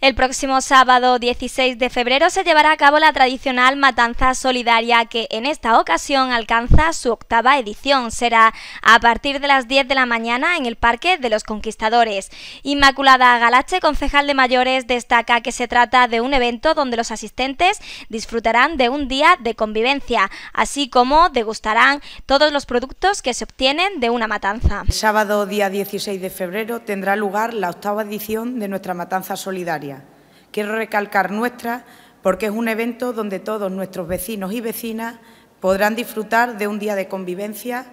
El próximo sábado 16 de febrero se llevará a cabo la tradicional Matanza Solidaria que en esta ocasión alcanza su octava edición. Será a partir de las 10 de la mañana en el Parque de los Conquistadores. Inmaculada Galache, concejal de mayores, destaca que se trata de un evento donde los asistentes disfrutarán de un día de convivencia, así como degustarán todos los productos que se obtienen de una matanza. El sábado día 16 de febrero tendrá lugar la octava edición de nuestra Matanza Solidaria Quiero recalcar nuestra porque es un evento donde todos nuestros vecinos y vecinas podrán disfrutar de un día de convivencia,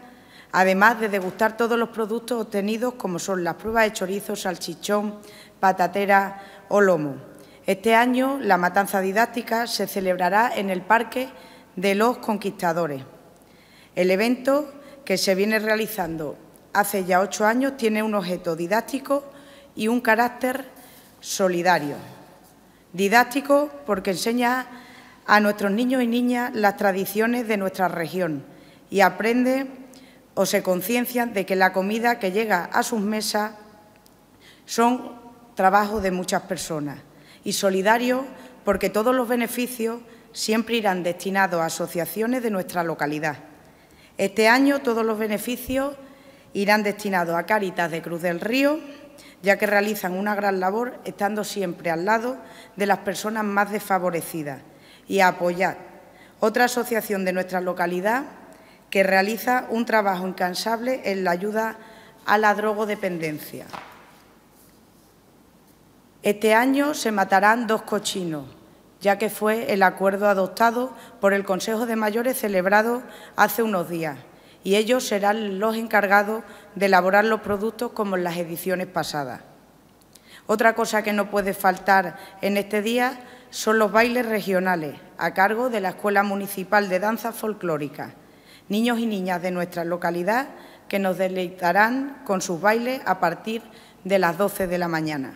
además de degustar todos los productos obtenidos como son las pruebas de chorizo, salchichón, patatera o lomo. Este año la matanza didáctica se celebrará en el Parque de los Conquistadores. El evento que se viene realizando hace ya ocho años tiene un objeto didáctico y un carácter solidario didáctico porque enseña a nuestros niños y niñas las tradiciones de nuestra región y aprende o se conciencia de que la comida que llega a sus mesas son trabajo de muchas personas y solidario porque todos los beneficios siempre irán destinados a asociaciones de nuestra localidad. Este año todos los beneficios irán destinados a Cáritas de Cruz del Río, ya que realizan una gran labor estando siempre al lado de las personas más desfavorecidas y a apoyar. Otra asociación de nuestra localidad que realiza un trabajo incansable en la ayuda a la drogodependencia. Este año se matarán dos cochinos, ya que fue el acuerdo adoptado por el Consejo de Mayores celebrado hace unos días y ellos serán los encargados de elaborar los productos como en las ediciones pasadas. Otra cosa que no puede faltar en este día son los bailes regionales a cargo de la Escuela Municipal de Danza Folclórica. Niños y niñas de nuestra localidad que nos deleitarán con sus bailes a partir de las 12 de la mañana.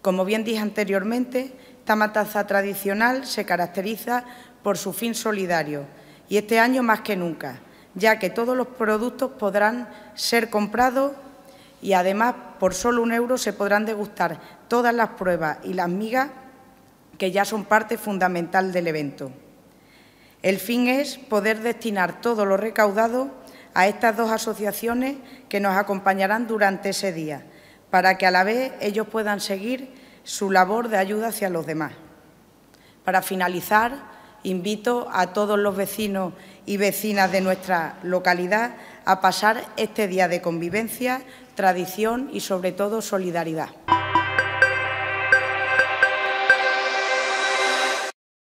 Como bien dije anteriormente, esta matanza tradicional se caracteriza por su fin solidario y este año más que nunca, ya que todos los productos podrán ser comprados y además por solo un euro se podrán degustar todas las pruebas y las migas que ya son parte fundamental del evento. El fin es poder destinar todo lo recaudado a estas dos asociaciones que nos acompañarán durante ese día, para que a la vez ellos puedan seguir su labor de ayuda hacia los demás. Para finalizar, Invito a todos los vecinos y vecinas de nuestra localidad a pasar este día de convivencia, tradición y, sobre todo, solidaridad.